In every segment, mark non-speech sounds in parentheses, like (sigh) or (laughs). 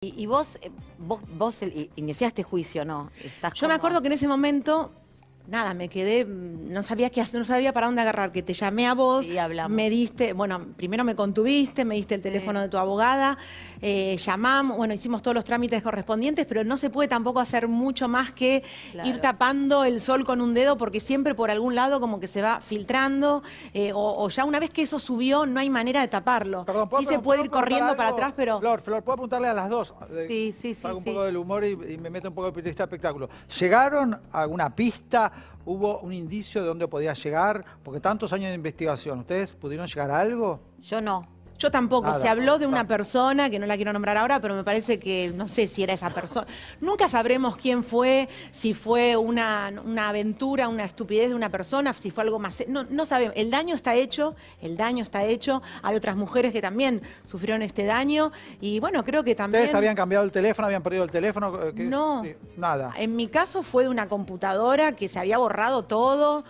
Y, vos, eh, vos, vos, iniciaste juicio, ¿no? Yo me acuerdo que en ese momento nada, me quedé, mm, no sabía qué no sabía para dónde agarrar, que te llamé a vos, y hablamos. me diste, bueno, primero me contuviste, me diste el teléfono de tu abogada, eh, llamamos, bueno, hicimos todos los trámites correspondientes, pero no se puede tampoco hacer mucho más que ir tapando el sol con un dedo, porque siempre por algún lado como que se va filtrando, eh, o, ya una vez que eso subió, no hay manera de taparlo. Perdón, sí se puede ir corriendo para atrás, pero... Flor, Flor, ¿puedo apuntarle a las dos? Sí, eh, sí, sí. Hago un poco del humor y, me meto un poco de periodista espectáculo. ¿Llegaron a una pista? ¿Hubo un indicio de dónde podía llegar? Porque tantos años de investigación, ¿ustedes pudieron llegar a algo? Yo no. Yo tampoco. se habló de una ah. persona, que no la quiero nombrar ahora, pero me parece que no sé si era esa persona. Nunca sabremos quién fue, si fue una, aventura, una estupidez de una persona, si fue algo más... No, sabemos. El daño está hecho, el daño está hecho. Hay otras mujeres que también sufrieron este daño. Y bueno, creo que también... ¿Ustedes habían cambiado el teléfono, habían perdido el teléfono? No. nada. En mi caso fue de una computadora que se había borrado todo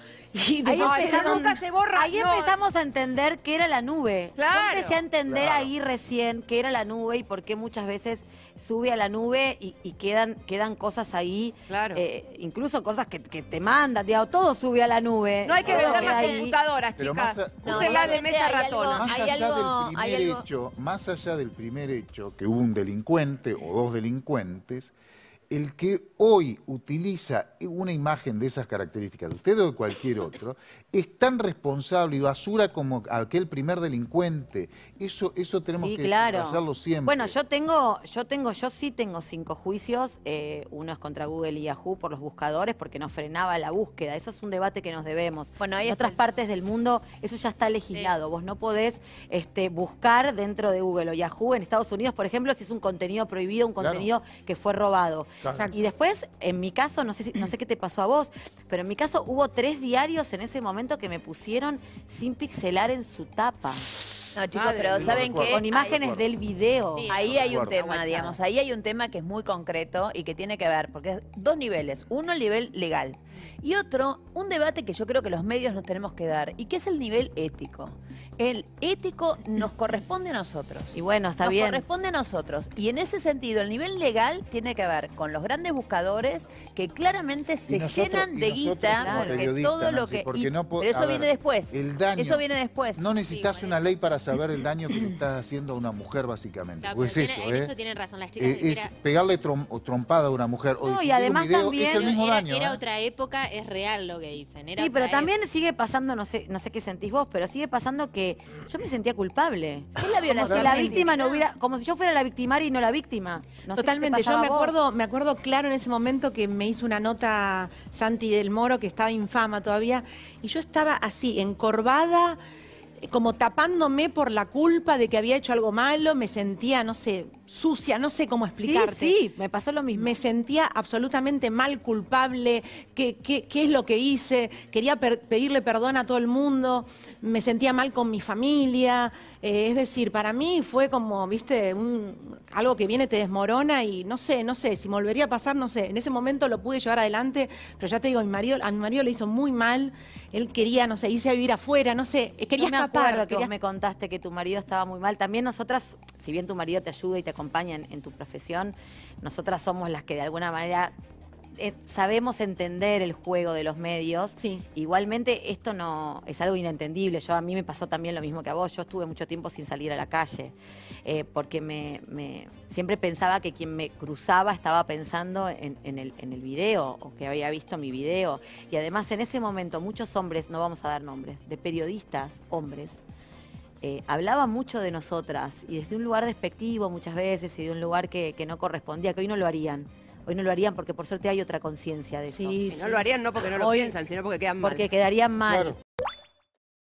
ahí empezamos, a entender qué era la nube. Yo empecé a entender ahí recién qué era la nube y por qué muchas veces sube a la nube y, quedan, quedan cosas ahí. Eh, incluso cosas que, te mandan, todo sube a la nube. No hay que vender las computadoras, chicas. Más no, la de mesa ratona. allá del primer hecho, más allá del primer hecho que hubo un delincuente o dos delincuentes, el que hoy utiliza una imagen de esas características, de usted o de cualquier otro, es tan responsable y basura como aquel primer delincuente. Eso, tenemos que claro. siempre. Bueno, yo tengo, yo tengo, yo sí tengo cinco juicios. unos eh, uno es contra Google y Yahoo por los buscadores porque nos frenaba la búsqueda. Eso es un debate que nos debemos. Bueno, hay otras partes del mundo eso ya está legislado. Vos no podés este, buscar dentro de Google o Yahoo en Estados Unidos, por ejemplo, si es un contenido prohibido, un contenido que fue robado. Y después, en mi caso, no sé, no sé qué te pasó a vos, pero en mi caso hubo tres diarios en ese momento que me pusieron sin pixelar en su tapa. No, chicos, pero ¿saben qué? Con imágenes del video. ahí hay un tema, digamos, ahí hay un tema que es muy concreto y que tiene que ver, porque es dos niveles. Uno, el nivel legal. Y otro, un debate que yo creo que los medios nos tenemos que dar, y que es el nivel ético. El ético nos corresponde a nosotros. Y bueno, está bien. Nos corresponde a nosotros. Y en ese sentido, el nivel legal tiene que ver con los grandes buscadores que claramente se llenan de guita porque todo lo que. pero eso viene después. El daño. Eso viene después. No necesitas una ley para saber el daño que le (laughs) estás haciendo a una mujer, básicamente. Claro, pues eso, ¿eh? eso tienen razón. Las chicas eh, es pegarle trompada a una mujer. No, y además también. Es el mismo daño. ¿eh? otra época es real lo que dicen. sí, pero también sigue pasando, no sé, no sé qué sentís vos, pero sigue pasando que yo me sentía culpable. ¿Qué es la Como si la víctima no hubiera, como si yo fuera la victimaria y no la víctima. Totalmente, yo me acuerdo, me acuerdo claro en ese momento que me hizo una nota Santi del Moro que estaba infama todavía, y yo estaba así, encorvada eh, como tapándome por la culpa de que había hecho algo malo, me sentía, no sé, sucia, no sé cómo explicarte. Sí, sí, me pasó lo mismo. Me sentía absolutamente mal, culpable, qué, es lo que hice, quería pedirle perdón a todo el mundo, me sentía mal con mi familia, eh, es decir, para mí fue como, viste, un, algo que viene, te desmorona y no sé, no sé, si volvería a pasar, no sé, en ese momento lo pude llevar adelante, pero ya te digo, mi marido, a mi marido le hizo muy mal, él quería, no sé, hice a vivir afuera, no sé, eh, quería no me Acuerdo que me contaste que tu marido estaba muy mal, también nosotras, si bien tu marido te ayuda y te acompañan en tu profesión, nosotras somos las que de alguna manera eh, sabemos entender el juego de los medios. Igualmente, esto no es algo inentendible. Yo a mí me pasó también lo mismo que a vos. Yo estuve mucho tiempo sin salir a la calle. Eh, porque me, siempre pensaba que quien me cruzaba estaba pensando en, el, en el video o que había visto mi video. Y además en ese momento muchos hombres, no vamos a dar nombres, de periodistas, hombres, eh, hablaba mucho de nosotras y desde un lugar despectivo muchas veces y de un lugar que, que, no correspondía, que hoy no lo harían. Hoy no lo harían porque por suerte hay otra conciencia de eso. Sí, No lo harían no porque no lo piensan, sino porque quedan mal. Porque quedarían mal.